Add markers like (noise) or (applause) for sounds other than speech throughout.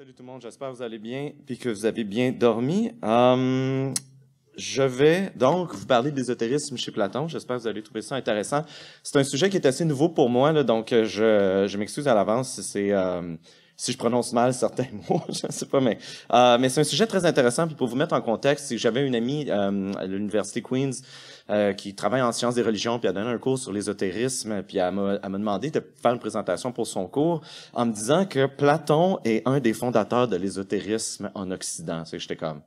Salut tout le monde, j'espère que vous allez bien et que vous avez bien dormi. Hum, je vais donc vous parler de l'ésotérisme chez Platon. J'espère que vous allez trouver ça intéressant. C'est un sujet qui est assez nouveau pour moi, là, donc euh, je, je m'excuse à l'avance si c'est... Hum, si je prononce mal certains (laughs) mots, je ne sais pas, mais, euh, mais c'est un sujet très intéressant. pour vous mettre en contexte, j'avais une amie euh, à l'université Queens euh, qui travaille en sciences des religions, puis elle a donné un cours sur l'ésotérisme, puis elle m'a demandé de faire une présentation pour son cours en me disant que Platon est un des fondateurs de l'ésotérisme en Occident. C'est que j'étais comme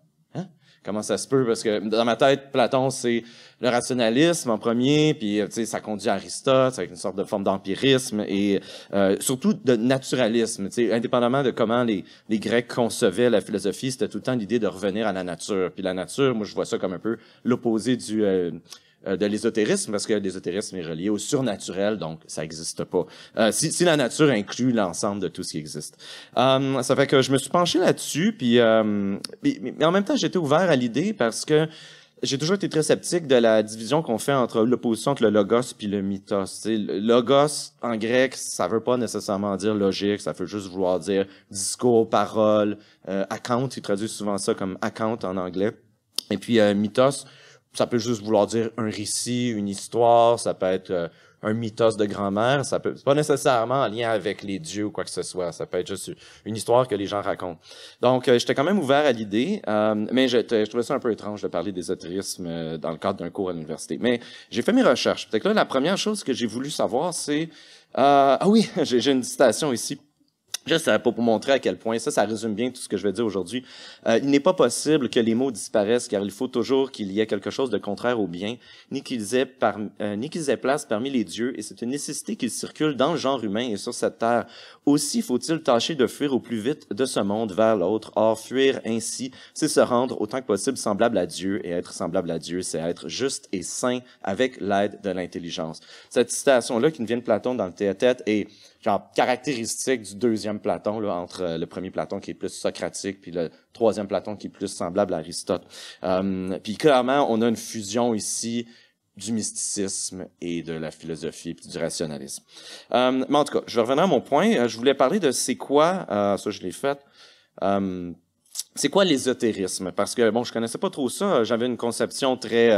comment ça se peut? Parce que dans ma tête, Platon, c'est le rationalisme en premier, puis euh, ça conduit à Aristote avec une sorte de forme d'empirisme et euh, surtout de naturalisme. Indépendamment de comment les, les Grecs concevaient la philosophie, c'était tout le temps l'idée de revenir à la nature. Puis la nature, moi, je vois ça comme un peu l'opposé du... Euh, euh, de l'ésotérisme, parce que l'ésotérisme est relié au surnaturel, donc ça n'existe pas. Euh, si, si, la nature inclut l'ensemble de tout ce qui existe. Euh, ça fait que je me suis penché là-dessus, puis, mais en même temps, j'étais ouvert à l'idée parce que j'ai toujours été très sceptique de la division qu'on fait entre l'opposition entre le logos puis le mythos. logos en grec, ça veut pas nécessairement dire logique, ça veut juste vouloir dire discours, parole, account. Ils traduisent souvent ça comme account en anglais. Et puis mythos, ça peut juste vouloir dire un récit, une histoire, ça peut être euh, un mythos de grand-mère, ça peut pas nécessairement en lien avec les dieux ou quoi que ce soit, ça peut être juste une histoire que les gens racontent. Donc euh, j'étais quand même ouvert à l'idée, euh, mais je, trouvais ça un peu étrange de parler des d'ésotérisme dans le cadre d'un cours à l'université. Mais j'ai fait mes recherches. Peut-être là la première chose que j'ai voulu savoir c'est ah oui, (laughs) j'ai une citation ici Juste pour montrer à quel point ça, ça résume bien tout ce que je vais dire aujourd'hui. Euh, il n'est pas possible que les mots disparaissent, car il faut toujours qu'il y ait quelque chose de contraire au bien, ni qu'ils aient, par, euh, place parmi les dieux, et c'est une nécessité qu'ils circule dans le genre humain et sur cette terre. Aussi faut-il tâcher de fuir au plus vite de ce monde vers l'autre. Or, fuir ainsi, c'est se rendre autant que possible semblable à Dieu, et être semblable à Dieu, c'est être juste et saint avec l'aide de l'intelligence. Cette citation-là qui nous vient de Platon dans le tête est genre caractéristique du deuxième Platon, là, entre euh, le premier Platon qui est plus socratique, puis le troisième Platon qui est plus semblable à Aristote. Euh, puis clairement, on a une fusion ici du mysticisme et de la philosophie puis du rationalisme. Euh, mais en tout cas, je vais à mon point. Je voulais parler de c'est quoi, ça je l'ai fait, c'est quoi l'ésotérisme? Parce que, bon, je connaissais pas trop ça. J'avais une conception très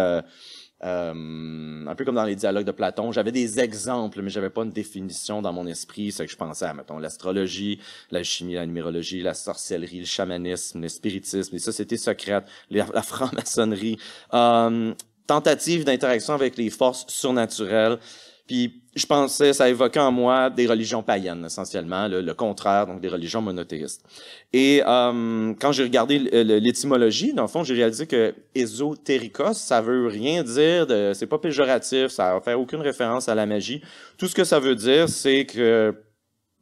euh, un peu comme dans les dialogues de Platon, j'avais des exemples, mais j'avais pas une définition dans mon esprit. ce que je pensais à, mettons, l'astrologie, la chimie, la numérologie, la sorcellerie, le chamanisme, le spiritisme, les sociétés secrètes, la, franc-maçonnerie, euh, tentative d'interaction avec les forces surnaturelles. Puis je pensais, ça évoquait en moi des religions païennes, essentiellement, le, contraire, donc des religions monothéistes. Et euh, quand j'ai regardé l'étymologie, dans le fond, j'ai réalisé que ésotéricos, ça veut rien dire, c'est pas péjoratif, ça fait aucune référence à la magie. Tout ce que ça veut dire, c'est que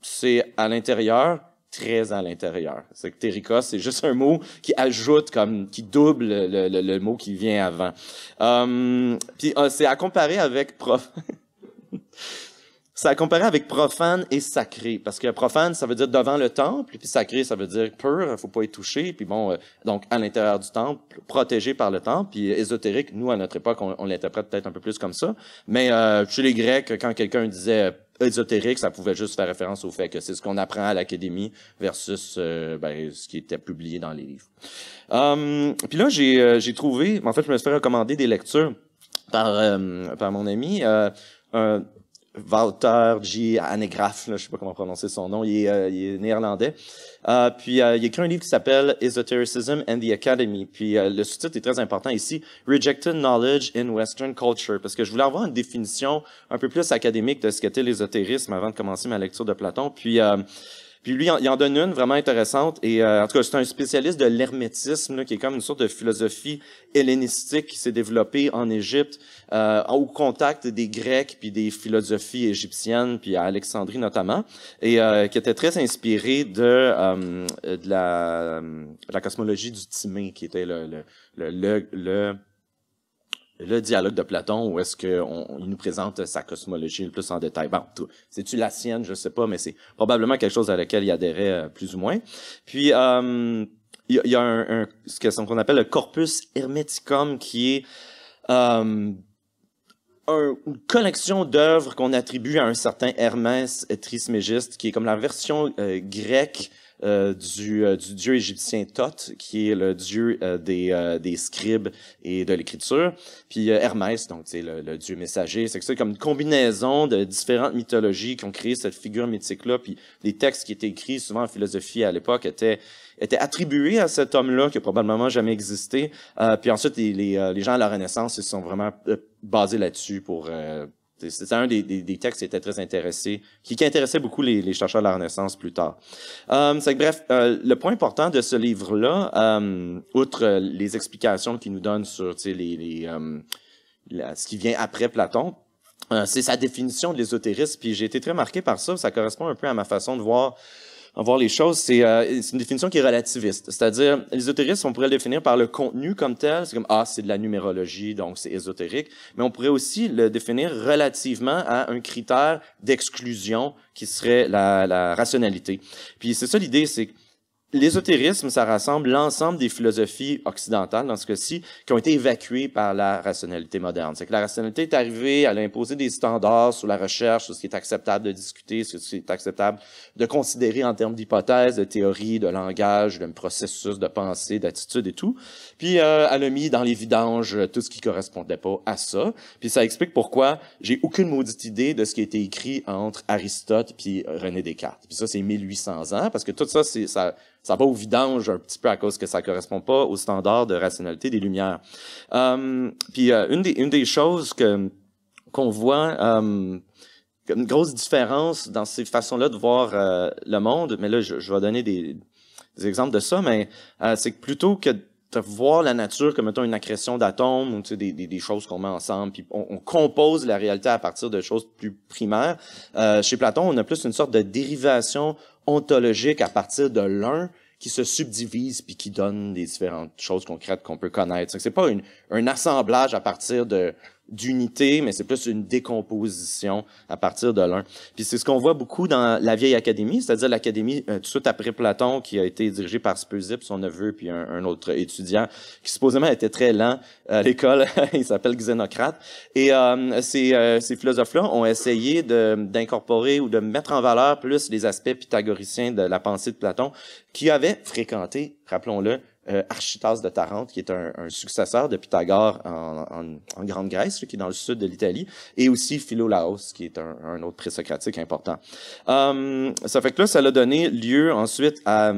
c'est à l'intérieur, très à l'intérieur. C'est que tericos, c'est juste un mot qui ajoute, comme qui double le, mot qui vient avant. Euh, puis ah, c'est à comparer avec prof (laughs) Ça a comparé avec profane et sacré, parce que profane, ça veut dire devant le temple, puis sacré, ça veut dire pur, faut pas être toucher, puis bon, euh, donc à l'intérieur du temple, protégé par le temple, puis ésotérique, nous, à notre époque, on, l'interprète peut-être un peu plus comme ça, mais euh, chez les Grecs, quand quelqu'un disait euh, ésotérique, ça pouvait juste faire référence au fait que c'est ce qu'on apprend à l'académie versus euh, ben, ce qui était publié dans les livres. Hum, puis là, j'ai, j'ai trouvé, en fait, je me suis fait recommander des lectures par, par mon ami. Walter G. Anegraf, je ne sais pas comment prononcer son nom, il est, euh, il est néerlandais. Euh, puis euh, il a écrit un livre qui s'appelle Esotericism and the Academy. Puis euh, le sous-titre est très important ici, Rejected Knowledge in Western Culture, parce que je voulais avoir une définition un peu plus académique de ce qu'était l'ésotérisme avant de commencer ma lecture de Platon. Puis puis lui, il en donne une vraiment intéressante. Et euh, en tout cas, c'est un spécialiste de l'hermétisme, qui est comme une sorte de philosophie hellénistique qui s'est développée en Égypte euh, au contact des Grecs puis des philosophies égyptiennes puis à Alexandrie notamment, et euh, qui était très inspiré de, la, la cosmologie du Timé, qui était le, le le dialogue de Platon où est-ce qu'il nous présente sa cosmologie le plus en détail. Bon, c'est-tu la sienne, je sais pas, mais c'est probablement quelque chose à laquelle il adhérait euh, plus ou moins. Puis euh, il y a, un, ce qu'on appelle le corpus hermeticum qui est euh, une collection d'œuvres qu'on attribue à un certain Hermès Trismégiste, qui est comme la version euh, grecque euh, du, euh, du, dieu égyptien Thoth, qui est le dieu euh, des, des scribes et de l'écriture, puis Hermès, donc c'est le, le, dieu messager. C'est comme une combinaison de différentes mythologies qui ont créé cette figure mythique-là, puis les textes qui étaient écrits souvent en philosophie à l'époque étaient étaient attribués à cet homme-là qui a probablement jamais existé. puis ensuite, les, les, les, gens à la Renaissance, ils sont vraiment basés là-dessus pour c'est un des, textes qui était très intéressé, qui, intéressait beaucoup les, chercheurs de la Renaissance plus tard. Euh, bref, euh, le point important de ce livre-là, euh, outre les explications qu'il nous donne sur les, euh, ce qui vient après Platon, c'est sa définition de l'ésotérisme. Puis j'ai été très marqué par ça. Ça correspond un peu à ma façon de voir voir les choses, euh, c'est une définition qui est relativiste. C'est-à-dire, l'ésotérisme, on pourrait le définir par le contenu comme tel. C'est comme, ah, c'est de la numérologie, donc c'est ésotérique. Mais on pourrait aussi le définir relativement à un critère d'exclusion qui serait la, la rationalité. Puis c'est ça l'idée, c'est L'ésotérisme, ça rassemble l'ensemble des philosophies occidentales, dans ce cas-ci, qui ont été évacuées par la rationalité moderne. C'est que la rationalité est arrivée, elle a imposé des standards sur la recherche, sur ce qui est acceptable de discuter, sur ce qui est acceptable de considérer en termes d'hypothèses, de théories, de langage, de processus de pensée, d'attitude et tout. Puis euh, elle a mis dans les vidanges euh, tout ce qui correspondait pas à ça. Puis ça explique pourquoi j'ai aucune maudite idée de ce qui a été écrit entre Aristote puis René Descartes. Puis ça, c'est 1800 ans, parce que tout ça, c'est ça ça va au vidange un petit peu à cause que ça correspond pas aux standards de rationalité des lumières. Hum, puis euh, une, des, une des choses que qu'on voit hum, une grosse différence dans ces façons-là de voir euh, le monde, mais là je, je vais donner des, exemples de ça, mais euh, c'est que plutôt que voir la nature comme étant une accrétion d'atomes ou des, des, des, choses qu'on met ensemble, puis on, on, compose la réalité à partir de choses plus primaires. Euh, chez Platon, on a plus une sorte de dérivation ontologique à partir de l'un qui se subdivise puis qui donne des différentes choses concrètes qu'on peut connaître. C'est pas une, un assemblage à partir de d'unité, mais c'est plus une décomposition à partir de l'un. Puis c'est ce qu'on voit beaucoup dans la vieille académie, c'est-à-dire l'académie euh, tout de suite après Platon, qui a été dirigée par Spusip, son neveu, puis un, autre étudiant, qui supposément était très lent euh, à l'école. (laughs) il s'appelle Xénocrate. Et euh, ces, euh, ces philosophes-là ont essayé d'incorporer ou de mettre en valeur plus les aspects pythagoriciens de la pensée de Platon, qui avait fréquenté, rappelons-le, euh, de Tarente, qui est un, successeur de Pythagore en, Grande-Grèce, qui est dans le sud de l'Italie, et aussi Philolaos, qui est un, autre présocratique important. Euh, ça fait que là, ça a donné lieu ensuite à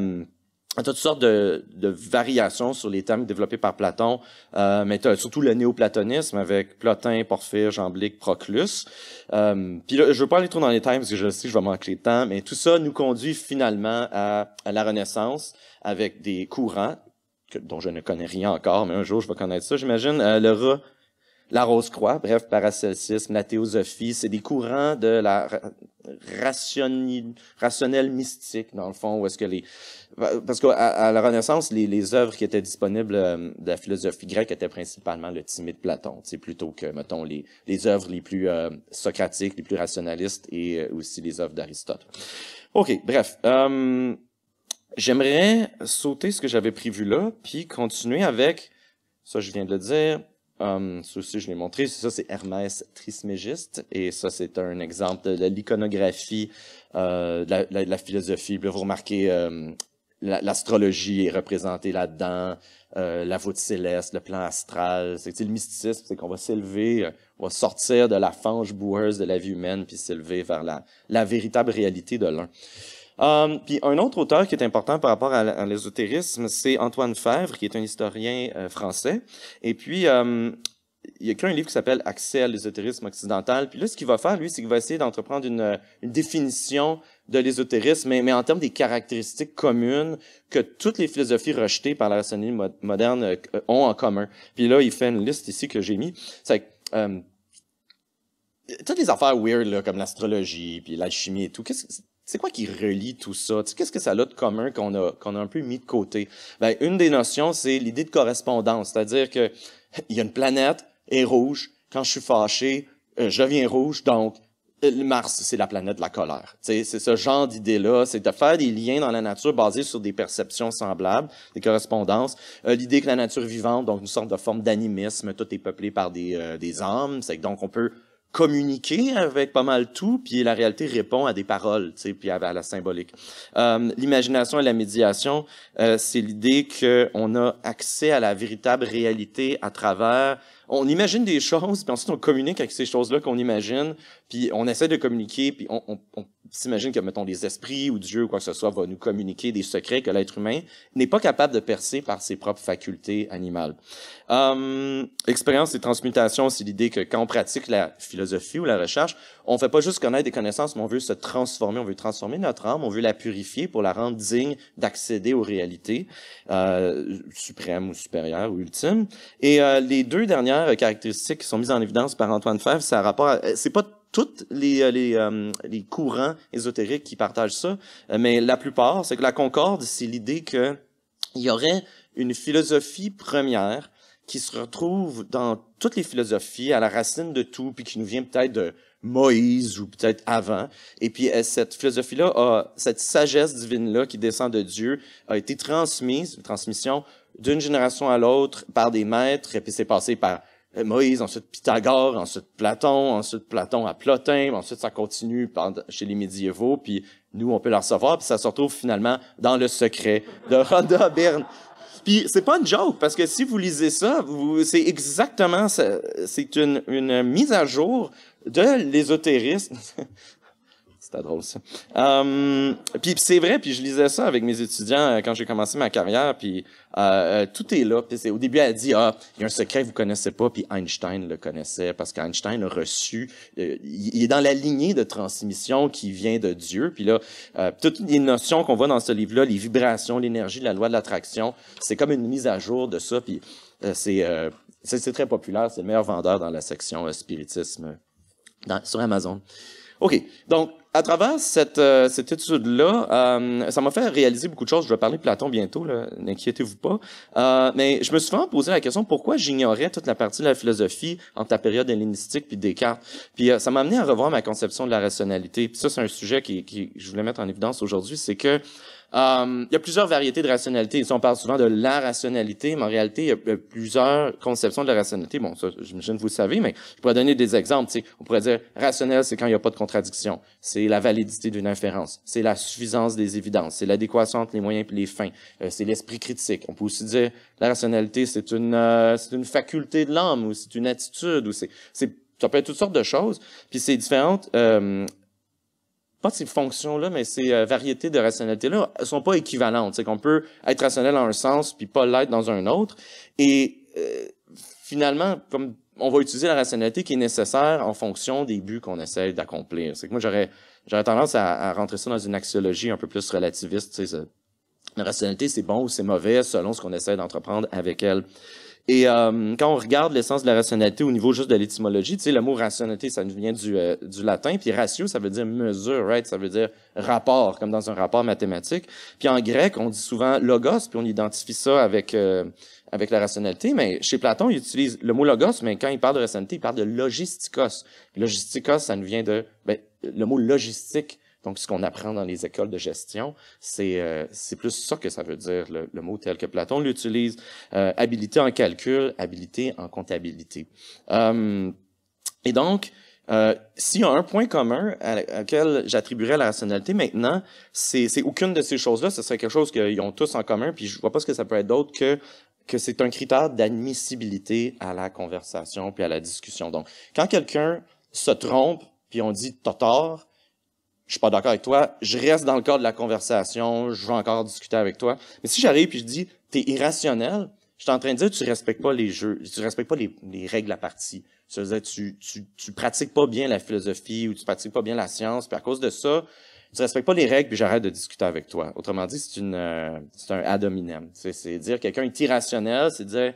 à toutes sortes de, de, variations sur les thèmes développés par Platon, euh, mais surtout le néoplatonisme avec Plotin, Porphyre, Jamblique, Proclus. Euh, Puis je veux pas aller trop dans les thèmes parce que je sais que je vais manquer de temps, mais tout ça nous conduit finalement à la Renaissance avec des courants dont je ne connais rien encore, mais un jour je vais connaître ça, j'imagine, euh, le la rose-croix, bref, paracelsisme, la théosophie, c'est des courants de la rationnelle mystique, dans le fond, où est-ce que les... Parce qu'à à la Renaissance, les, les, œuvres qui étaient disponibles euh, de la philosophie grecque étaient principalement le Timide Platon, c'est plutôt que, mettons, les, les œuvres les plus euh, socratiques, les plus rationalistes, et euh, aussi les œuvres d'Aristote. OK, bref. J'aimerais sauter ce que j'avais prévu là, puis continuer avec, ça je viens de le dire, um, ça aussi je l'ai montré, ça c'est Hermès Trismégiste, et ça c'est un exemple de, l'iconographie, euh, de, la, philosophie. Puis vous remarquez, hum, l'astrologie est représentée là-dedans, euh, la voûte céleste, le plan astral, c'est le mysticisme, c'est qu'on va s'élever, euh, on va sortir de la fange boueuse de la vie humaine, puis s'élever vers la, la véritable réalité de l'un. Euh, puis un autre auteur qui est important par rapport à, l'ésotérisme, c'est Antoine Fèvre, qui est un historien euh, français. Et puis, il euh, il a écrit un livre qui s'appelle Accès à l'ésotérisme occidental. Puis là, ce qu'il va faire, lui, c'est qu'il va essayer d'entreprendre une, définition de l'ésotérisme, mais, en termes des caractéristiques communes que toutes les philosophies rejetées par la rationalité moderne ont en commun. Puis là, il fait une liste ici que j'ai mis. C'est euh, toutes les affaires weird, là, comme l'astrologie, puis l'alchimie et tout. Qu'est-ce c'est quoi qui relie tout ça? Qu'est-ce que ça a de commun qu'on a, qu'on a un peu mis de côté? Ben, une des notions, c'est l'idée de correspondance. C'est-à-dire que (laughs) il y a une planète, elle est rouge. Quand je suis fâché, euh, je viens rouge. Donc, euh, Mars, c'est la planète de la colère. C'est ce genre d'idée-là, c'est de faire des liens dans la nature basés sur des perceptions semblables, des correspondances. Euh, l'idée que la nature vivante, donc une sorte de forme d'animisme, tout est peuplé par des, euh, des âmes, c'est donc on peut communiquer avec pas mal tout, puis la réalité répond à des paroles, tu sais, puis à, la symbolique. Euh, L'imagination et la médiation, euh, c'est l'idée qu'on a accès à la véritable réalité à travers... On imagine des choses, puis ensuite on communique avec ces choses-là qu'on imagine, puis on essaie de communiquer, puis on, on, on s'imagine que, mettons, des esprits ou Dieu ou quoi que ce soit va nous communiquer des secrets que l'être humain n'est pas capable de percer par ses propres facultés animales. Hum, expérience et transmutation, c'est l'idée que quand on pratique la philosophie ou la recherche, on fait pas juste connaître des connaissances, mais on veut se transformer, on veut transformer notre âme, on veut la purifier pour la rendre digne d'accéder aux réalités euh, suprêmes ou supérieures ou ultimes. Et euh, les deux dernières caractéristiques qui sont mises en évidence par Antoine Fèvre, ça a rapport, c'est pas toutes les, euh, euh, les, courants ésotériques qui partagent ça, euh, mais la plupart, c'est que la concorde, c'est l'idée que il y aurait une philosophie première qui se retrouve dans toutes les philosophies, à la racine de tout, puis qui nous vient peut-être de Moïse ou peut-être avant. Et puis cette philosophie-là, cette sagesse divine-là qui descend de Dieu, a été transmise, une transmission d'une génération à l'autre par des maîtres, et puis c'est passé par eh, Moïse, ensuite Pythagore, ensuite Platon, ensuite Platon à Plotin, ensuite ça continue chez les médiévaux, puis nous, on peut le recevoir, puis ça se retrouve finalement dans le secret de Rhonda Byrne. Puis c'est pas une joke, parce que si vous lisez ça, c'est exactement, c'est une, une mise à jour de l'ésotérisme. C'était drôle, ça. Hum, puis c'est vrai, puis je lisais ça avec mes étudiants euh, quand j'ai commencé ma carrière, puis euh, euh, tout est là. Puis au début, elle dit, ah, il y a un secret que vous connaissez pas, puis Einstein le connaissait, parce qu'Einstein a reçu, il est dans la lignée de transmission qui vient de Dieu. Puis là, toutes les notions qu'on voit dans ce livre-là, les vibrations, l'énergie, la loi de l'attraction, c'est comme une mise à jour de ça, puis c'est... c'est très populaire, c'est le meilleur vendeur dans la section spiritisme dans, sur Amazon. OK, donc à travers cette, euh, cette étude-là, euh, ça m'a fait réaliser beaucoup de choses. Je vais parler de Platon bientôt, n'inquiétez-vous pas. Euh, mais je me suis souvent posé la question pourquoi j'ignorais toute la partie de la philosophie entre la période hellénistique puis Descartes. Puis euh, ça m'a amené à revoir ma conception de la rationalité. Puis ça, c'est un sujet qui, qui je voulais mettre en évidence aujourd'hui, c'est que euh, il y a plusieurs variétés de rationalité. on parle souvent de la rationalité, mais en réalité, il y a, plusieurs conceptions de la rationalité. Bon, ça, j'imagine que vous le savez, mais je pourrais donner des exemples. On pourrait dire rationnel, c'est quand il n'y a pas de contradiction. C'est la validité d'une inférence. C'est la suffisance des évidences. C'est l'adéquation entre les moyens et les fins. Euh, c'est l'esprit critique. On peut aussi dire la rationalité, c'est une, euh, c'est une faculté de l'homme ou c'est une attitude ou c'est, c'est ça peut être toutes sortes de choses. Puis c'est différentes. Euh, pas ces fonctions-là, mais ces euh, variétés de rationalité-là sont pas équivalentes. C'est qu'on peut être rationnel dans un sens puis pas l'être dans un autre. Et euh, finalement, comme on va utiliser la rationalité qui est nécessaire en fonction des buts qu'on essaie d'accomplir. C'est que moi j'aurais j'aurais tendance à, à, rentrer ça dans une axiologie un peu plus relativiste. La rationalité c'est bon ou c'est mauvais selon ce qu'on essaie d'entreprendre avec elle. Et euh, quand on regarde l'essence de la rationalité au niveau juste de l'étymologie, tu sais, le mot rationalité, ça nous vient du, euh, du, latin, puis ratio, ça veut dire mesure, right? Ça veut dire rapport, comme dans un rapport mathématique. Puis en grec, on dit souvent logos, puis on identifie ça avec euh, avec la rationalité, mais chez Platon, il utilise le mot logos, mais quand il parle de rationalité, il parle de logistikos. Logistikos, ça nous vient de ben, le mot logistique donc, ce qu'on apprend dans les écoles de gestion, c'est euh, plus ça que ça veut dire, le, mot tel que Platon l'utilise. Euh, habilité en calcul, habilité en comptabilité. Euh, et donc, euh, s'il y a un point commun à, lequel j'attribuerais la rationalité maintenant, c'est aucune de ces choses-là. Ce serait quelque chose qu'ils ont tous en commun, puis je vois pas ce que ça peut être d'autre que que c'est un critère d'admissibilité à la conversation puis à la discussion. Donc, quand quelqu'un se trompe, puis on dit « t'as tort », je suis pas d'accord avec toi, je reste dans le cadre de la conversation, je veux encore discuter avec toi. Mais si j'arrive et je dis, tu es irrationnel, je suis en train de dire, tu respectes pas les jeux, tu respectes pas les, les règles à partie. tu, tu, pratiques pas bien la philosophie ou tu pratiques pas bien la science, puis à cause de ça, tu respectes pas les règles, puis j'arrête de discuter avec toi. Autrement dit, c'est une, euh, c'est un ad hominem. C'est, c'est dire quelqu'un est irrationnel, c'est dire,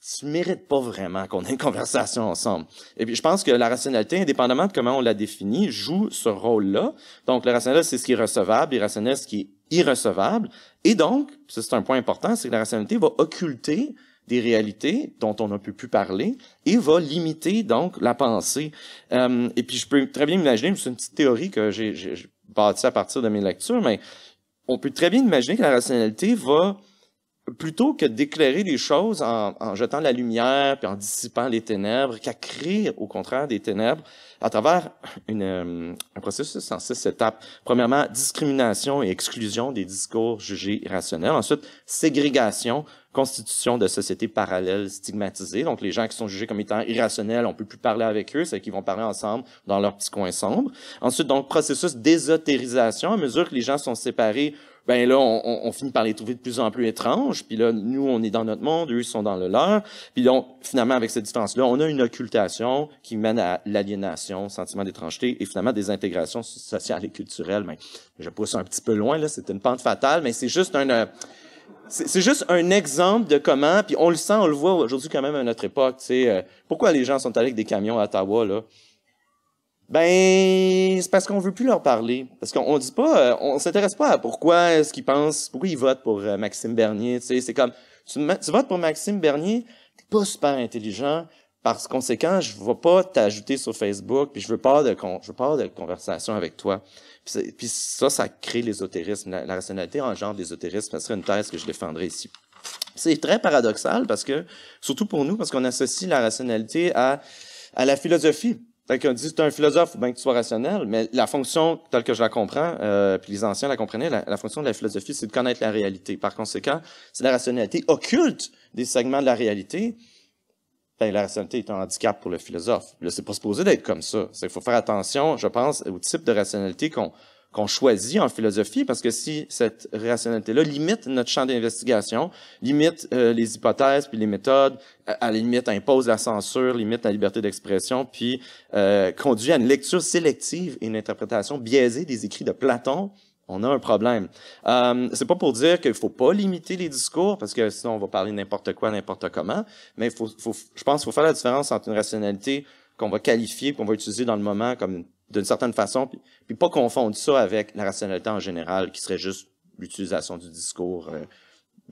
tu mérites pas vraiment qu'on ait une conversation ensemble. Et puis, je pense que la rationalité, indépendamment de comment on la définit, joue ce rôle-là. Donc, la rationalité, c'est ce qui est recevable, l'irrationnel, c'est ce qui est irrecevable. Et donc, c'est un point important, c'est que la rationalité va occulter des réalités dont on n'a plus pu parler et va limiter donc la pensée. Euh, et puis, je peux très bien imaginer, c'est une petite théorie que j'ai bâtie à partir de mes lectures, mais on peut très bien imaginer que la rationalité va plutôt que d'éclairer les choses en, jetant la lumière, et en dissipant les ténèbres, qu'à créer au contraire des ténèbres à travers une, euh, un processus en six étapes. Premièrement, discrimination et exclusion des discours jugés irrationnels. Ensuite, ségrégation, constitution de sociétés parallèles stigmatisées. Donc, les gens qui sont jugés comme étant irrationnels, on peut plus parler avec eux, c'est qu'ils vont parler ensemble dans leur petit coin sombre. Ensuite, donc, processus d'ésotérisation, à mesure que les gens sont séparés ben là, on, on, finit par les trouver de plus en plus étranges. Puis là, nous, on est dans notre monde, eux, ils sont dans le leur. Puis donc, finalement, avec cette distance-là, on a une occultation qui mène à l'aliénation, sentiment d'étrangeté et finalement des intégrations sociales et culturelles. Mais ben, je pousse un petit peu loin, là, c'est une pente fatale, mais c'est juste un... Euh, c'est juste un exemple de comment, puis on le sent, on le voit aujourd'hui quand même à notre époque, tu sais, euh, pourquoi les gens sont allés avec des camions à Ottawa, là? Ben, c'est parce qu'on veut plus leur parler. Parce qu'on dit pas, euh, on s'intéresse pas à pourquoi est-ce qu'ils pensent, pourquoi ils votent pour euh, Maxime Bernier. Tu sais, c'est comme, tu, votes pour Maxime Bernier, t'es pas super intelligent. Par conséquent, je vais pas t'ajouter sur Facebook, puis je veux pas de con, je veux pas de conversation avec toi. Puis, ça, ça crée l'ésotérisme, la, rationalité en genre d'ésotérisme. Ça serait une thèse que je défendrais ici. C'est très paradoxal parce que, surtout pour nous, parce qu'on associe la rationalité à à la philosophie. Tant qu'on dit, c'est un philosophe, bien que tu sois rationnel, mais la fonction, telle que je la comprends, euh, puis les anciens la comprenaient, la, fonction de la philosophie, c'est de connaître la réalité. Par conséquent, si la rationalité occulte des segments de la réalité, ben, la rationalité est un handicap pour le philosophe. Là, c'est pas supposé d'être comme ça. Il faut faire attention, je pense, au type de rationalité qu'on qu'on choisit en philosophie, parce que si cette rationalité-là limite notre champ d'investigation, limite euh, les hypothèses puis les méthodes, à, la limite impose la censure, limite la liberté d'expression, puis euh, conduit à une lecture sélective et une interprétation biaisée des écrits de Platon, on a un problème. Euh, c'est pas pour dire qu'il faut pas limiter les discours, parce que sinon on va parler n'importe quoi, n'importe comment, mais faut, je pense qu'il faut faire la différence entre une rationalité qu'on va qualifier, qu'on va utiliser dans le moment comme une d'une certaine façon, puis, pas confondre ça avec la rationalité en général, qui serait juste l'utilisation du discours euh,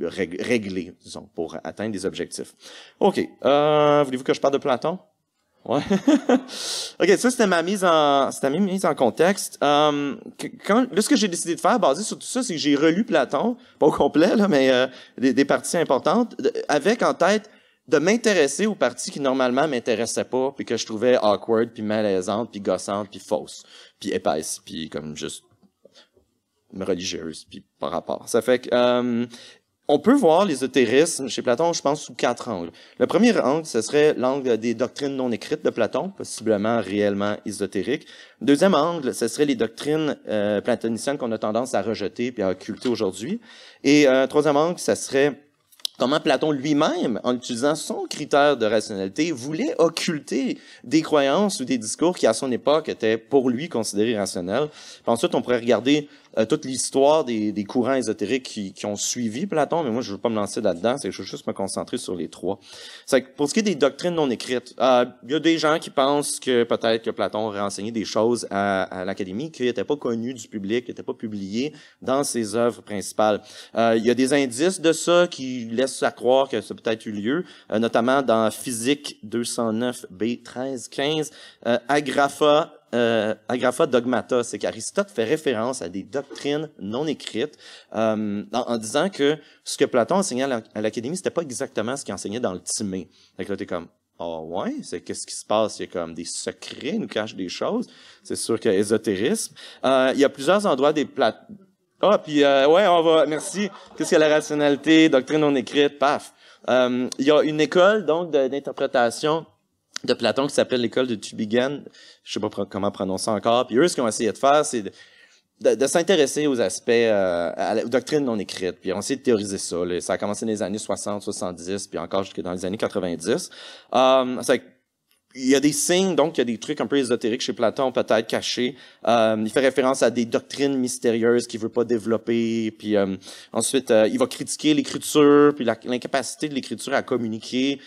réglé, disons, pour atteindre des objectifs. OK. Euh, Voulez-vous que je parle de Platon? Ouais. (laughs) ok, ça c'était ma mise en, en contexte. Euh, quand, ce que j'ai décidé de faire, basé sur tout ça, c'est que j'ai relu Platon, pas au complet là, mais euh, des, parties importantes, avec en tête de m'intéresser aux parties qui normalement m'intéressaient pas, puis que je trouvais awkward, puis malaisante, puis gossante, puis fausse, puis épaisse, puis comme juste religieuse, puis par rapport. Ça fait que euh, on peut voir l'ésotérisme chez Platon, je pense, sous quatre angles. Le premier angle, ce serait l'angle des doctrines non écrites de Platon, possiblement réellement ésotériques. Deuxième angle, ce serait les doctrines euh, platoniciennes qu'on a tendance à rejeter puis à occulter aujourd'hui. Et euh, troisième angle, ce serait comment Platon lui-même, en utilisant son critère de rationalité, voulait occulter des croyances ou des discours qui, à son époque, étaient pour lui considérés rationnels. ensuite, on pourrait regarder euh, toute l'histoire des, des, courants ésotériques qui, qui, ont suivi Platon, mais moi, je veux pas me lancer là-dedans, c'est je veux juste me concentrer sur les trois. C'est pour ce qui est des doctrines non écrites, il euh, y a des gens qui pensent que peut-être que Platon aurait enseigné des choses à, l'académie qui n'étaient pas connues du public, qui n'étaient pas publiées dans ses œuvres principales. il euh, y a des indices de ça qui laissent à croire que ça peut-être eu lieu, notamment dans Physique 209 B1315, Agrapha euh, agrapha dogmata, c'est qu'Aristote fait référence à des doctrines non écrites euh, en, disant que ce que Platon enseignait à l'Académie, c'était pas exactement ce qu'il enseignait dans le Timée. Donc là, t'es comme, oh ouais, c'est qu'est-ce qui se passe? Il y a comme des secrets, il nous cache des choses. C'est sûr qu'il y a ésotérisme. Euh, il y a plusieurs endroits des plates. Ah, puis euh, ouais, on va, merci. Qu'est-ce qu'il y de la rationalité, doctrine non écrite, paf. Euh, il y a une école, donc, d'interprétation de Platon qui s'appelle l'école de Tübingen. Je sais pas comment prononcer encore. Puis eux, ce qu'ils ont essayé de faire, c'est de, s'intéresser aux aspects, euh, aux doctrines non écrites. Puis on essayé de théoriser ça. Ça a commencé dans les années 60, 70, puis encore jusque dans les années 90. Euh, ça, il y a des signes, donc il y a des trucs un peu ésotériques chez Platon, peut-être cachés. Euh, il fait référence à des doctrines mystérieuses qu'il veut pas développer. Puis euh, ensuite, euh, il va critiquer l'écriture, puis l'incapacité de l'écriture à communiquer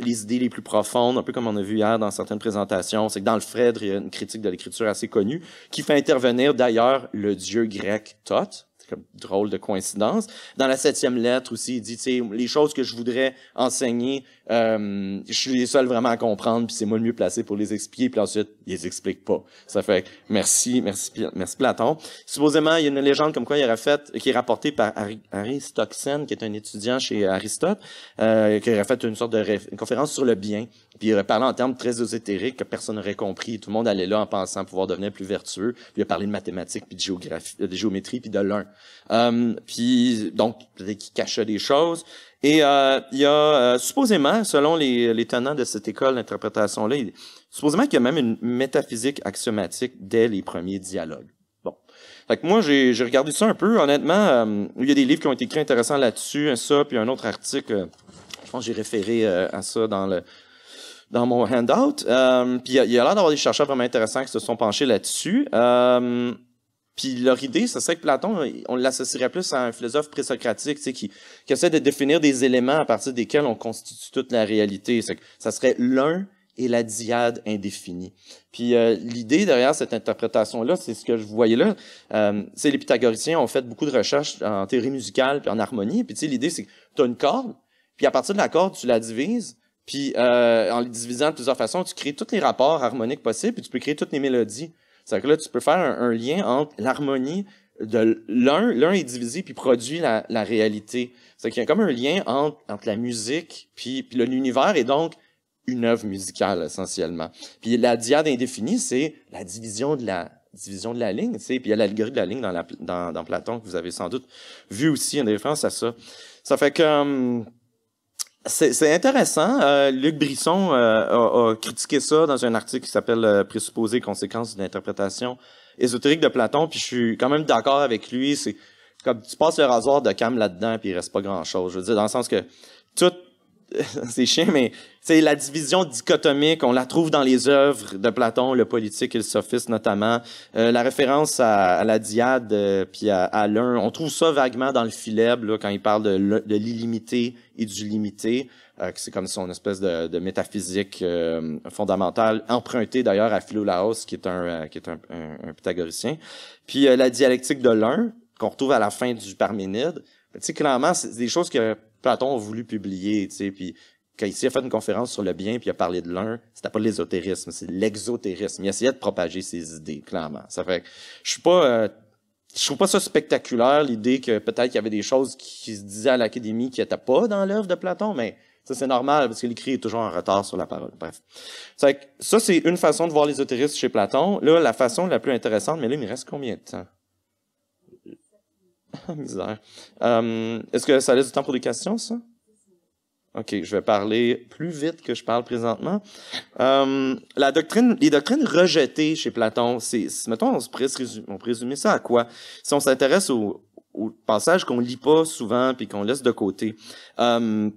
les idées les plus profondes, un peu comme on a vu hier dans certaines présentations. C'est que dans le Fred, il y a une critique de l'écriture assez connue qui fait intervenir d'ailleurs le dieu grec Thoth, drôle de coïncidence. Dans la septième lettre aussi, il dit, tu sais, les choses que je voudrais enseigner, euh, je suis les seuls vraiment à comprendre, puis c'est moi le mieux placé pour les expliquer, puis ensuite, il les explique pas. Ça fait merci, merci, merci Platon. Supposément, il y a une légende comme quoi il aurait fait, qui est rapportée par Aristoxène, qui est un étudiant chez Aristote, euh, qui aurait fait une sorte de conférence sur le bien, puis il aurait parlé en termes très ésotériques que personne n'aurait compris, tout le monde allait là en pensant pouvoir devenir plus vertueux, puis il a parlé de mathématiques, puis de géographie, de géométrie, puis de l'un. Euh, puis donc qui cachait des choses. Et euh, il y a euh, supposément, selon les, tenants de cette école d'interprétation-là, supposément qu'il y a même une métaphysique axiomatique dès les premiers dialogues. Fait moi, j'ai regardé ça un peu. Honnêtement, il y a des livres qui ont été écrits intéressants là-dessus, ça, puis un autre article. je pense que j'ai référé à ça dans le dans mon handout. puis il y a, l'air d'avoir des chercheurs vraiment intéressants qui se sont penchés là-dessus. Puis leur idée, ce serait que Platon, on l'associerait plus à un philosophe présocratique, tu sais, qui, essaie de définir des éléments à partir desquels on constitue toute la réalité. Ça serait l'un et la diade indéfinie. Puis euh, l'idée derrière cette interprétation-là, c'est ce que je voyais là, c'est euh, les pythagoriciens ont fait beaucoup de recherches en théorie musicale puis en harmonie. Puis tu sais, l'idée, c'est que tu as une corde, puis à partir de la corde, tu la divises, puis euh, en les divisant de plusieurs façons, tu crées tous les rapports harmoniques possibles, puis tu peux créer toutes les mélodies. C'est-à-dire que là, tu peux faire un, lien entre l'harmonie de l'un, l'un est divisé puis produit la, la réalité. C'est-à-dire qu'il y a comme un lien entre, entre la musique puis, puis l'univers est donc une œuvre musicale essentiellement. Puis la diade indéfinie, c'est la division de la division de la ligne, tu sais, puis il y a l'algorithme de la ligne dans, la, dans, dans, Platon que vous avez sans doute vu aussi, en référence à ça. Ça fait que... Hum, c'est intéressant. Euh, Luc Brisson euh, a, critiqué ça dans un article qui s'appelle euh, conséquences d'une interprétation ésotérique de Platon. Puis je suis quand même d'accord avec lui. C'est comme tu passes le rasoir de Cam là-dedans, puis il reste pas grand-chose. Je veux dire, dans le sens que toute (laughs) c'est chiant, mais c'est la division dichotomique, on la trouve dans les œuvres de Platon, le politique et le sophiste notamment. Euh, la référence à, à la diade euh, puis à, l'un, on trouve ça vaguement dans le philebe, quand il parle de, l'illimité et du limité. Euh, c'est comme son espèce de, de métaphysique euh, fondamentale, empruntée d'ailleurs à Philolaos, qui est un, euh, qui est un, un, un pythagoricien. Puis la dialectique de l'un, qu'on retrouve à la fin du Parménide. Tu sais, clairement, c'est des choses que Platon a voulu publier, tu sais, puis quand il s'est fait une conférence sur le bien, puis il a parlé de l'un, c'était pas l'ésotérisme, c'est l'exotérisme. Il essayait de propager ses idées, clairement. Ça fait je suis pas... Euh, je trouve pas ça spectaculaire, l'idée que peut-être qu'il y avait des choses qui se disaient à l'académie qui n'étaient pas dans l'œuvre de Platon, mais ça, c'est normal, parce que l'écrit est toujours en retard sur la parole. Bref. Ça, ça c'est une façon de voir l'ésotérisme chez Platon. Là, la façon la plus intéressante, mais là, il me reste combien de temps? (laughs) Misère. Euh, est-ce que ça laisse du temps pour des questions, ça? OK, je vais parler plus vite que je parle présentement. Euh, la doctrine, les doctrines rejetées chez Platon, c'est, mettons, on, se présume, on présume ça à quoi? Si on s'intéresse au, au, passage qu'on lit pas souvent puis qu'on laisse de côté, euh,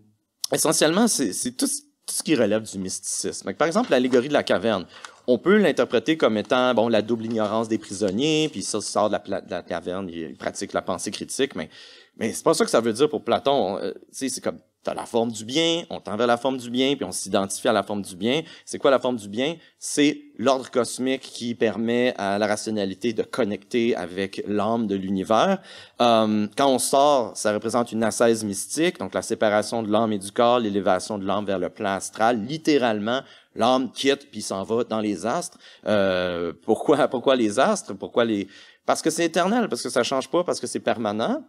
essentiellement, c'est tout, ce qui relève du mysticisme. Par exemple, l'allégorie de la caverne on peut l'interpréter comme étant bon la double ignorance des prisonniers, puis ça sort de la, de la caverne, il pratique la pensée critique, mais mais c'est pas ça que ça veut dire pour Platon. Euh, tu c'est comme t'as la forme du bien, on tend vers la forme du bien, puis on s'identifie à la forme du bien. C'est quoi la forme du bien C'est l'ordre cosmique qui permet à la rationalité de connecter avec l'âme de l'univers. Euh, quand on sort, ça représente une assaise mystique, donc la séparation de l'âme et du corps, l'élévation de l'âme vers le plan astral, littéralement l'âme quitte puis s'en va dans les astres. Euh, pourquoi, (laughs) pourquoi les astres? Pourquoi les... Parce que c'est éternel, parce que ça change pas, parce que c'est permanent.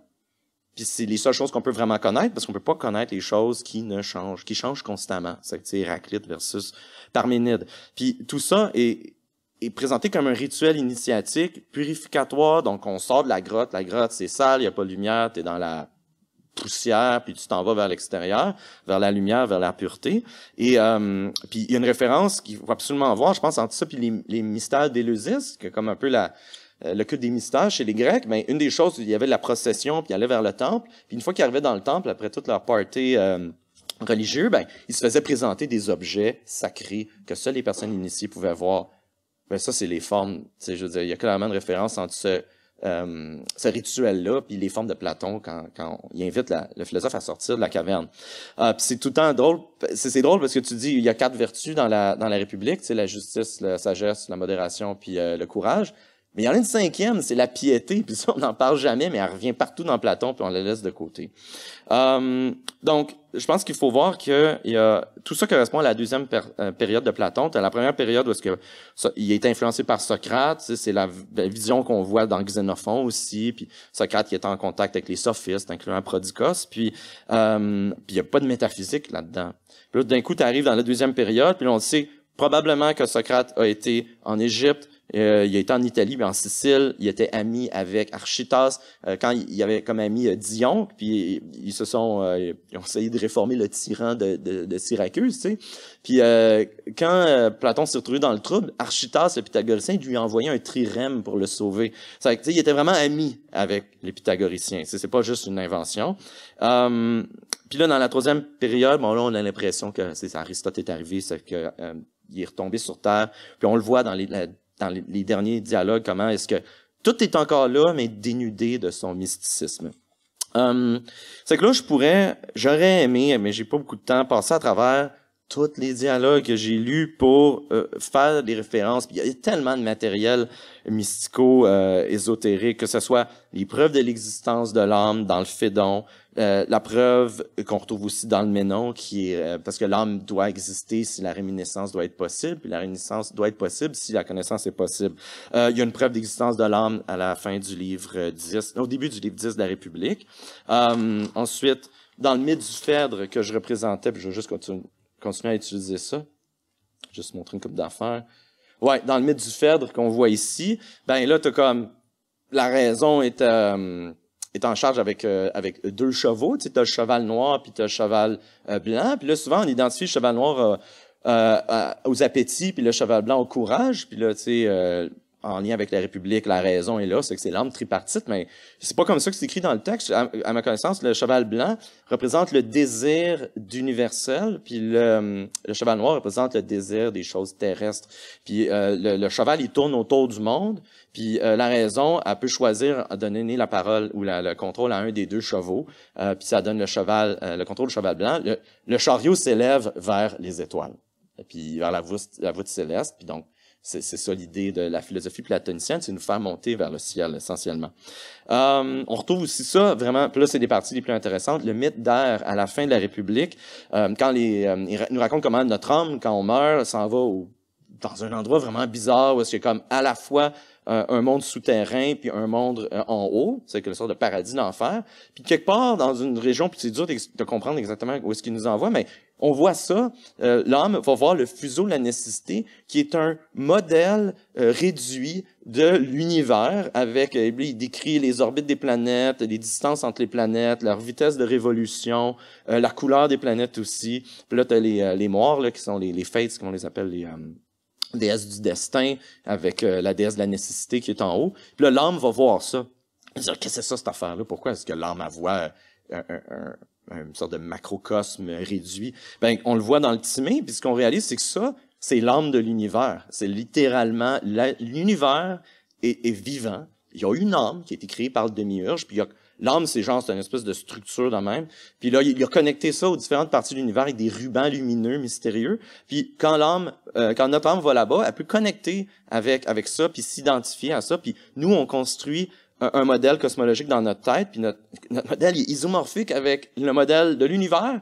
Puis c'est les seules choses qu'on peut vraiment connaître, parce qu'on peut pas connaître les choses qui ne changent, qui changent constamment. C'est Héraclite versus Parménide. Puis tout ça est, présenté comme un rituel initiatique, purificatoire. Donc on sort de la grotte, la grotte c'est sale, il y a pas de lumière, t'es dans la poussière, puis tu t'en vas vers l'extérieur, vers la lumière, vers la pureté. Et euh, puis il y a une référence qu'il faut absolument voir, je pense, entre ça puis les, les mystères d'Éleusis, que comme un peu la, euh, le culte des mystères chez les Grecs, mais une des choses, il y avait la procession, puis ils allaient vers le temple. Puis une fois qu'ils arrivaient dans le temple, après toute leur party euh, religieux, ben, ils se faisaient présenter des objets sacrés que seules les personnes initiées pouvaient voir. Ben, ça, c'est les formes. Je veux dire, il y a clairement une référence entre ce, euh, ce rituel-là, puis les formes de Platon quand, quand il invite le philosophe à sortir de la caverne. Euh, c'est tout le temps drôle, c'est drôle parce que tu dis il y a quatre vertus dans la, dans la République, c'est la justice, la sagesse, la modération, puis euh, le courage. Mais il y en a une cinquième, c'est la piété, puis ça, on n'en parle jamais, mais elle revient partout dans Platon, puis on la laisse de côté. Euh, donc, je pense qu'il faut voir que tout ça correspond à la deuxième euh, période de Platon. T'as la première période où est-ce que il est influencé par Socrate, c'est la, vision qu'on voit dans Xénophon aussi, puis Socrate qui est en contact avec les sophistes, incluant Prodicos, puis euh, il n'y a pas de métaphysique là-dedans. Puis d'un coup, tu arrives dans la deuxième période, puis là, on sait probablement que Socrate a été en Égypte, euh, il a été en Italie, mais en Sicile. Il était ami avec Architas. Euh, quand il, avait comme ami euh, Dion, puis ils, se sont, euh, ils ont essayé de réformer le tyran de, de, de Syracuse, tu sais. Puis quand Platon s'est retrouvé dans le trouble, Architas, le pythagoricien, lui a envoyé un trirème pour le sauver. sais, il était vraiment ami avec les pythagoriciens. C'est pas juste une invention. Hum, puis là, dans la troisième période, bon là, on a l'impression que c'est Aristote est arrivé, c'est que il est retombé sur terre. Puis on le voit dans les, la dans les, derniers dialogues, comment est-ce que tout est encore là, mais dénudé de son mysticisme. Hum, c'est que là, je pourrais, j'aurais aimé, mais j'ai pas beaucoup de temps, passer à travers tous les dialogues que j'ai lus pour euh, faire des références. il y a tellement de matériel mystico, euh, ésotérique, que ce soit les preuves de l'existence de l'âme dans le Fédon, euh, la preuve qu'on retrouve aussi dans le Ménon, qui est euh, parce que l'âme doit exister si la réminiscence doit être possible, puis la réminiscence doit être possible si la connaissance est possible. il y a une preuve d'existence de l'âme à la fin du livre 10, au début du livre 10 de la République. ensuite, dans le mythe du Phèdre que je représentais, je vais juste continuer continuer à utiliser ça. Juste montrer une coupe d'affaires. Ouais, dans le mythe du Phèdre qu'on voit ici, ben là, t'as comme la raison est, euh, est en charge avec, euh, avec deux chevaux. Tu as le cheval noir puis tu le cheval euh, blanc. Puis là, souvent, on identifie le cheval noir aux appétits puis le cheval blanc au courage. Puis là, tu sais, en lien avec la République, la raison est là, c'est que c'est l'âme tripartite, mais c'est pas comme ça que c'est écrit dans le texte. À, ma connaissance, le cheval blanc représente le désir d'universel, puis le, le, cheval noir représente le désir des choses terrestres. Puis euh, le, cheval, il tourne autour du monde, puis euh, la raison, elle peut choisir de donner la parole ou le contrôle à un des deux chevaux, euh, puis ça donne le cheval, le contrôle du cheval blanc. Le, chariot s'élève vers les étoiles, puis vers la voûte, la voûte céleste, puis donc c'est ça l'idée de la philosophie platonicienne, c'est nous faire monter vers le ciel essentiellement. Euh, on retrouve aussi ça, vraiment, là c'est des parties les plus intéressantes, le mythe d'Air à la fin de la République, euh, quand les, euh, il nous raconte comment notre homme, quand on meurt, s'en va au, dans un endroit vraiment bizarre où c'est comme à la fois un monde souterrain puis un monde en haut, c'est quelque sorte de paradis d'enfer. Puis quelque part dans une région, puis c'est dur de, comprendre exactement où est-ce qu'il nous envoie, mais on voit ça, euh, l'homme va voir le fuseau de la nécessité, qui est un modèle euh, réduit de l'univers, avec, euh, il décrit les orbites des planètes, les distances entre les planètes, leur vitesse de révolution, la couleur des planètes aussi. Puis là, tu as les, les morts, là, qui sont les, les fates, qu'on les appelle les déesses du destin, avec la déesse de la nécessité qui est en haut. Puis là, l'homme va voir ça. Il va dire, qu'est-ce que c'est ça, cette affaire-là? Pourquoi est-ce que l'homme voit voir un une sorte de macrocosme réduit, ben, on le voit dans le Timé, puis ce qu'on réalise, c'est que ça, c'est l'âme de l'univers. C'est littéralement, l'univers est, vivant. Il y a une âme qui a été créée par le demi-urge, puis L'âme, c'est genre, c'est une espèce de structure dans même. Puis là, il a connecté ça aux différentes parties de l'univers avec des rubans lumineux, mystérieux. Puis quand l'âme, euh, quand notre âme va là-bas, elle peut connecter avec avec ça, puis s'identifier à ça. Puis nous, on construit un, modèle cosmologique dans notre tête, puis notre, notre modèle est isomorphique avec le modèle de l'univers,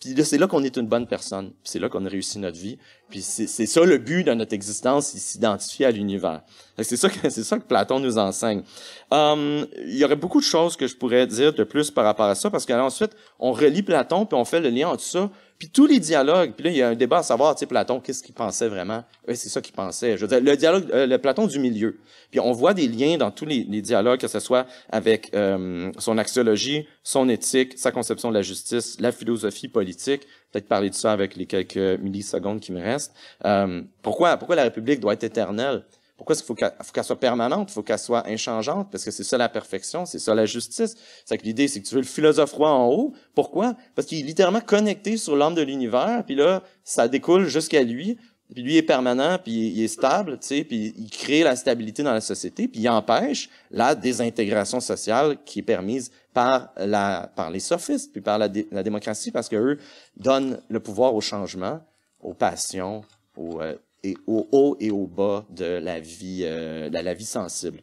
puis c'est là qu'on est une bonne personne, puis c'est là qu'on réussit notre vie, puis c'est ça le but de notre existence, s'identifier à l'univers. C'est ça, que, (laughs) ça que Platon nous enseigne. Hum, il y aurait beaucoup de choses que je pourrais dire de plus par rapport à ça, parce qu'ensuite, on relit Platon, puis on fait le lien entre ça, puis tous les dialogues, puis là, il y a un débat à savoir, tu sais, Platon, qu'est-ce qu'il pensait vraiment? Oui, c'est ça qu'il pensait. Je veux dire, le dialogue, euh, le Platon du milieu. Puis on voit des liens dans tous les, les dialogues, que ce soit avec hum, son axiologie, son éthique, sa conception de la justice, la philosophie politique, peut-être parler de ça avec les quelques millisecondes qui me restent. Euh, pourquoi, pourquoi la République doit être éternelle? Pourquoi il faut qu'elle soit permanente, il faut qu'elle soit inchangeante, parce que c'est ça la perfection, c'est ça la justice. C'est que l'idée, c'est que tu veux le philosophe roi en haut. Pourquoi? Parce qu'il est littéralement connecté sur l'âme de l'univers, puis là, ça découle jusqu'à lui, puis lui est permanent, puis il est stable, tu sais, puis il crée la stabilité dans la société, puis il empêche la désintégration sociale qui est permise par, la, par les sophistes, puis par la, la démocratie, parce que eux donnent le pouvoir au changement, aux passions, euh, et au haut et au bas de la vie, euh, de la vie sensible.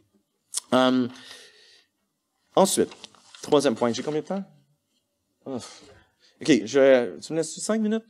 Hum, ensuite, troisième point. J'ai combien de temps? OK, je, tu me laisses cinq minutes?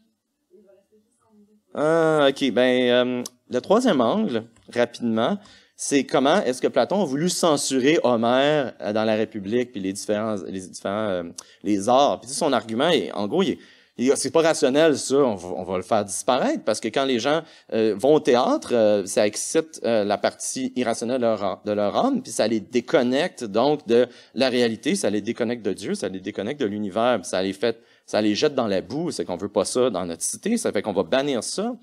Ah, OK, ben, hum, le troisième angle, rapidement, c'est comment est-ce que Platon a voulu censurer Homère euh, dans la République, puis les différents, les différents, euh, les arts. Puis son argument, est, en gros, il, il c'est pas rationnel ça, on va, le faire disparaître parce que quand les gens euh, vont au théâtre, ça excite la partie irrationnelle de leur, de leur âme, puis ça les déconnecte donc de la réalité, ça les déconnecte de Dieu, ça les déconnecte de l'univers, ça les fait, ça les jette dans la boue, c'est qu'on veut pas ça dans notre cité, ça fait qu'on va bannir ça.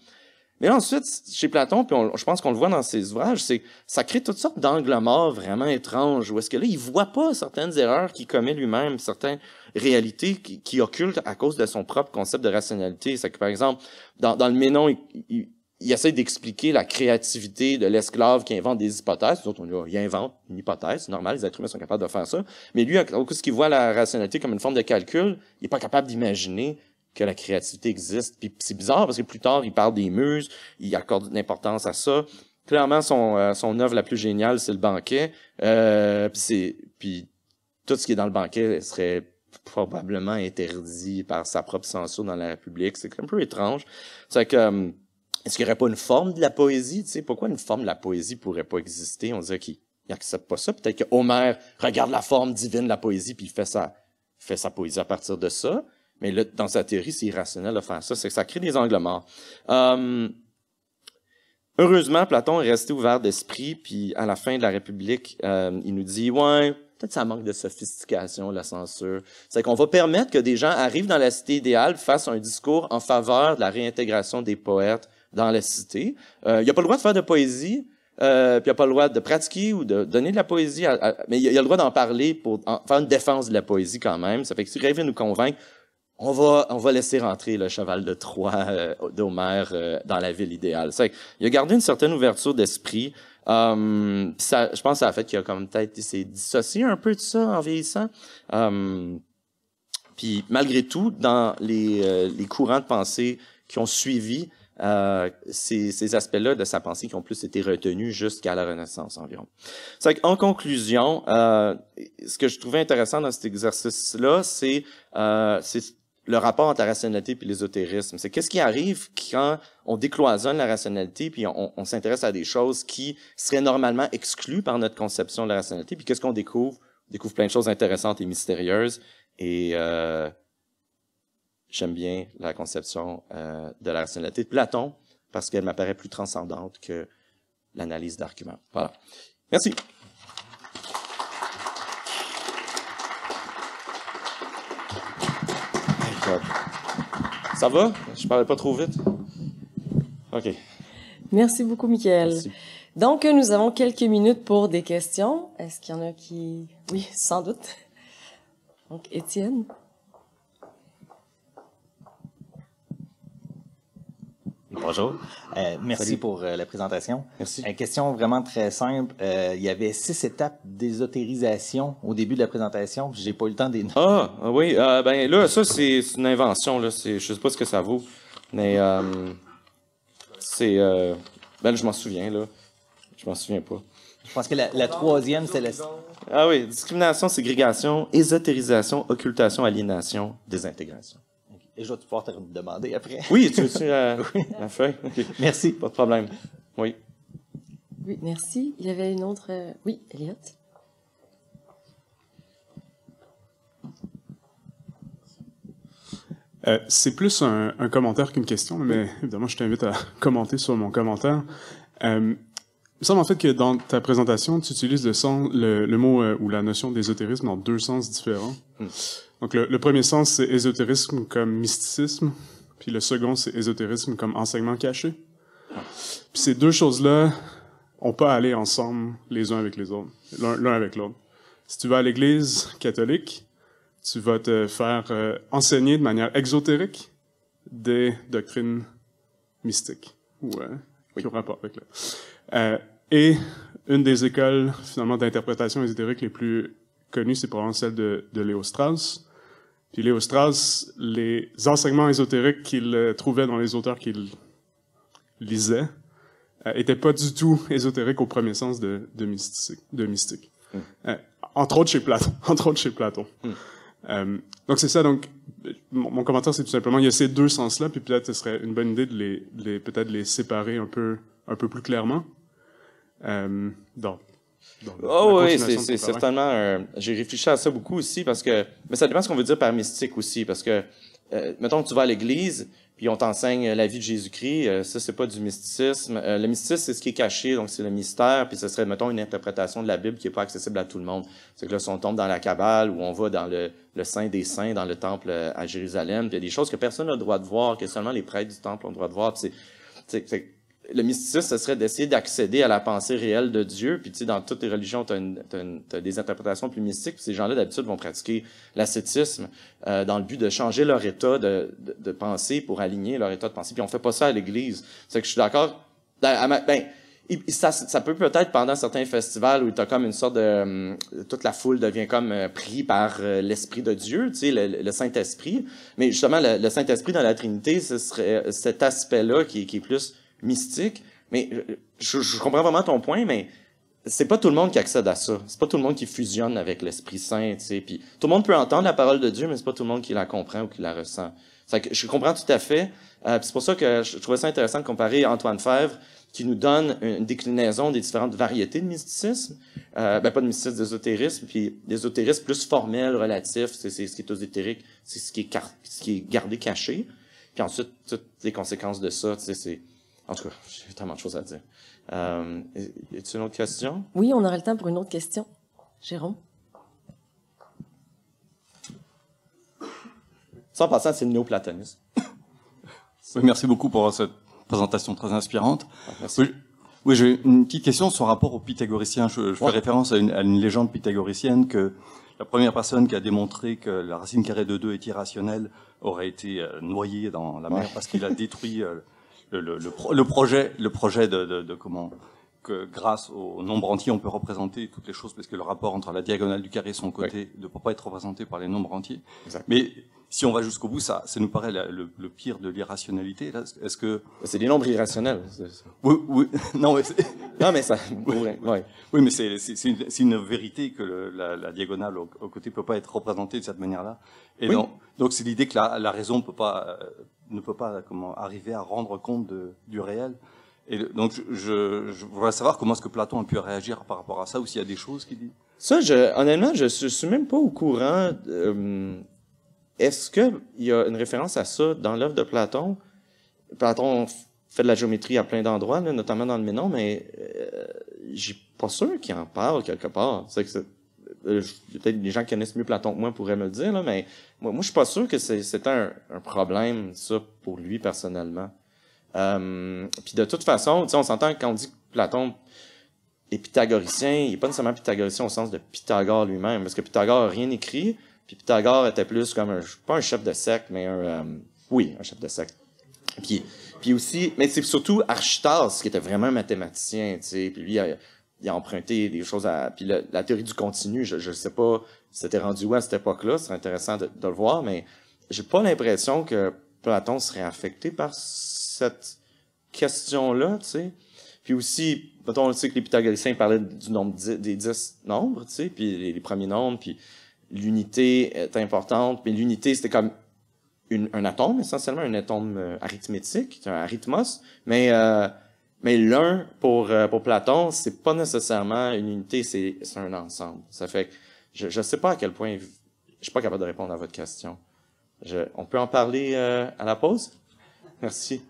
Mais là, ensuite, chez Platon, puis je pense qu'on le voit dans ses ouvrages, c'est ça crée toutes sortes d'angles morts vraiment étranges, où est-ce que là, il voit pas certaines erreurs qu'il commet lui-même, certaines réalités qu'il qui occulte à cause de son propre concept de rationalité. C'est que, par exemple, dans, le Ménon, il, essaie d'expliquer la créativité de l'esclave qui invente des hypothèses. Nous on lui il invente une hypothèse, c'est normal, les êtres humains sont capables de faire ça. Mais lui, en, ce qu'il voit la rationalité comme une forme de calcul, il est pas capable d'imaginer que la créativité existe. Puis c'est bizarre parce que plus tard, il parle des muses, il accorde une importance à ça. Clairement, son, euh, son œuvre la plus géniale, c'est le banquet. Euh, puis, c'est, puis tout ce qui est dans le banquet serait probablement interdit par sa propre censure dans la République. C'est un peu étrange. C'est que euh, est-ce qu'il n'y aurait pas une forme de la poésie? Tu sais, pourquoi une forme de la poésie pourrait pas exister? On dirait qu'il n'accepte pas ça. Peut-être que Homère regarde la forme divine de la poésie puis il fait ça, fait sa poésie à partir de ça. Mais là, dans sa théorie, c'est irrationnel de faire ça. C'est que ça crée des angles morts. Euh, heureusement, Platon est resté ouvert d'esprit, puis à la fin de la République, hum, il nous dit, ouais, peut-être ça manque de sophistication, la censure. C'est qu'on va permettre que des gens arrivent dans la cité idéale, fassent un discours en faveur de la réintégration des poètes dans la cité. Euh, il y a pas le droit de faire de poésie, euh, puis il n'y a pas le droit de pratiquer ou de donner de la poésie, mais il y, a le droit d'en parler pour faire une défense de la poésie quand même. Ça fait que si Raven nous convaincre, on va, on va laisser rentrer le cheval de Troie euh, d'Homère euh, dans la ville idéale. C'est il a gardé une certaine ouverture d'esprit. Euh, ça, je pense à ça a fait qu'il a comme peut-être s'est dissocié un peu de ça en vieillissant. Euh, puis malgré tout, dans les, les, courants de pensée qui ont suivi ces, aspects-là de sa pensée qui ont plus été retenus jusqu'à la Renaissance environ. C'est en conclusion, ce que je trouvais intéressant dans cet exercice-là, c'est, c'est le rapport entre la rationalité et l'ésotérisme. C'est qu'est-ce qui arrive quand on décloisonne la rationalité puis on, s'intéresse à des choses qui seraient normalement exclues par notre conception de la rationalité, puis qu'est-ce qu'on découvre? On découvre plein de choses intéressantes et mystérieuses, et euh, j'aime bien la conception euh, de la rationalité de Platon, parce qu'elle m'apparaît plus transcendante que l'analyse d'arguments. Voilà. Merci. Ça va? Je parlais pas trop vite? OK. Merci beaucoup, Michael. Donc, nous avons quelques minutes pour des questions. Est-ce qu'il y en a qui... Oui, sans doute. Donc, Étienne. Bonjour. Euh, merci pour euh, la présentation. Merci. Une euh, question vraiment très simple. il y avait six étapes d'ésotérisation au début de la présentation. J'ai pas eu le temps des ah, ah oui, ben là ça c'est une invention là. C'est, je sais pas ce que ça vaut, mais c'est ben je m'en souviens là. Je m'en souviens pas. Je pense que la, la troisième c'est la. Ah oui, discrimination, ségrégation, ésotérisation, occultation, aliénation, désintégration. Et je vais pouvoir te demander après. Oui, tu es tu euh, (laughs) la, feuille? Merci. Pas de problème. Oui. Oui, merci. Il y avait une autre. Euh, oui, Elliot. Euh, c'est plus un, commentaire qu'une question, mais évidemment, je t'invite à commenter sur mon commentaire. il me semble en fait que dans ta présentation, tu utilises le, sens, le, mot ou la notion d'ésotérisme dans deux sens différents. Hmm. Donc le, premier sens, c'est ésotérisme comme mysticisme, puis le second, c'est ésotérisme comme enseignement caché. Puis ces deux choses-là on peut aller ensemble les uns avec les autres, l'un avec l'autre. Si tu vas à l'Église catholique, tu vas te faire euh, enseigner de manière exotérique des doctrines mystiques ouais, qui ont rapport avec là. Euh, et une des écoles finalement d'interprétation ésotérique les plus connues, c'est probablement celle de, de Léo Strauss, puis Léo Strauss, les enseignements ésotériques qu'il euh, trouvait dans les auteurs qu'il lisait euh, étaient pas du tout ésotériques au premier sens de, mystique. Hmm. Euh, entre autres chez Platon. (laughs) Entre autres chez Platon. Hmm. donc c'est ça. Donc mon, commentaire c'est tout simplement il y a ces deux sens là puis peut-être ce serait une bonne idée de les, peut-être les séparer un peu un peu plus clairement oh oui, c'est certainement. Euh, j'ai réfléchi à ça beaucoup aussi parce que, mais ça dépend ce qu'on veut dire par mystique aussi parce que, euh, mettons que tu vas à l'église puis on t'enseigne la vie de Jésus-Christ, euh, ça c'est pas du mysticisme. Euh, le mysticisme c'est ce qui est caché, donc c'est le mystère puis ce serait mettons une interprétation de la Bible qui est pas accessible à tout le monde. C'est que là si on tombe dans la cabale ou on va dans le, le saint des saints dans le temple à Jérusalem, il y a des choses que personne n'a le droit de voir, que seulement les prêtres du temple ont le droit de voir. c'est le mysticisme, ce serait d'essayer d'accéder à la pensée réelle de Dieu. Puis, tu sais, dans toutes les religions, tu as, des interprétations plus mystiques. ces gens-là, d'habitude, vont pratiquer l'ascétisme euh, dans le but de changer leur état de, pensée pour aligner leur état de pensée. Puis, on fait pas ça à l'Église. C'est que je suis d'accord. Ben, ben ça, ça peut peut-être pendant certains festivals où tu as comme une sorte de... Euh, toute la foule devient comme euh, pris par l'Esprit de Dieu, tu sais, le, Saint-Esprit. Mais justement, le, Saint-Esprit dans la Trinité, ce serait cet aspect-là qui est plus mystique. Mais je, je comprends vraiment ton point, mais c'est pas tout le monde qui accède à ça. C'est pas tout le monde qui fusionne avec l'Esprit Saint, tu sais. Puis tout le monde peut entendre la parole de Dieu, mais c'est pas tout le monde qui la comprend ou qui la ressent. Ça que je comprends tout à fait. Euh, c'est pour ça que je trouvais ça intéressant de comparer Antoine Fèvre, qui nous donne une déclinaison des différentes variétés de mysticisme, euh, ben pas de mysticisme, d'ésotérisme, puis d'ésotérisme plus formel, relatif, c'est ce qui est ésotérique, c'est ce qui est, ce qui est gardé caché. Puis ensuite, toutes les conséquences de ça, tu sais, c'est en tout cas, j'ai tellement de choses à dire. Euh, une autre question? Oui, on aurait le temps pour une autre question. Jérôme? Sans passer ça c'est le néoplatonisme. (coughs) merci beaucoup pour cette présentation très inspirante. Ah, oui, j'ai une petite question sur rapport aux pythagoriciens. Je, fais référence à une, légende pythagoricienne que la première personne qui a démontré que la racine carrée de 2 est irrationnelle aurait été euh, noyée dans la mer parce qu'il a détruit euh, (laughs) le, le, projet, le projet de, comment que grâce au nombre entier, on peut représenter toutes les choses parce que le rapport entre la diagonale du carré et son côté ne peut pas être représenté par les nombres entiers. Mais si on va jusqu'au bout, ça, ça nous paraît le, pire de l'irrationalité. Est-ce que c'est des nombres irrationnels Oui, oui. (laughs) Non, mais (laughs) non, mais ça. (laughs) Oui, oui. mais c'est une, une, vérité que la, la, diagonale au, côté peut pas être représentée de cette manière-là. Et donc, donc c'est l'idée que la, raison peut pas, euh, ne peut pas comment arriver à rendre compte de, du réel. Et donc, je, je, voudrais savoir comment est-ce que Platon a pu réagir par rapport à ça, ou s'il y a des choses qu'il dit. Ça, je, honnêtement, je, je suis même pas au courant. Euh, est-ce qu'il y a une référence à ça dans l'œuvre de Platon? Platon fait de la géométrie à plein d'endroits, notamment dans le Ménon, mais euh, j'ai pas sûr qu'il en parle quelque part. C'est que euh, peut-être les gens qui connaissent mieux Platon que moi pourraient me le dire, mais moi, je je suis pas sûr que c'est un, problème, ça, pour lui personnellement. Euh, puis de toute façon, on s'entend quand on dit que Platon est pythagoricien, il n'est pas nécessairement pythagoricien au sens de Pythagore lui-même, parce que Pythagore n'a rien écrit, puis Pythagore était plus comme un, pas un chef de secte, mais un, euh, oui, un chef de secte. Puis, puis aussi, mais c'est surtout Architas qui était vraiment un mathématicien, tu sais, puis lui, il a, emprunté des choses à, puis la théorie du continu, je, ne sais pas, c'était rendu où à cette époque-là, c'est intéressant de, le voir, mais j'ai pas l'impression que Platon serait affecté par cette question-là, tu sais. Puis aussi, Platon on sait que les pythagoriciens parlaient du nombre des dix nombres, tu sais, puis les, les premiers nombres, puis l'unité est importante. mais l'unité, c'était comme une, un atome, essentiellement un atome euh, arithmétique, un arithmos. Mais, euh, mais l'un, pour, euh, pour Platon, c'est pas nécessairement une unité, c'est un ensemble. Ça fait que je, je sais pas à quel point... Je suis pas capable de répondre à votre question. on peut en parler à la pause? Merci.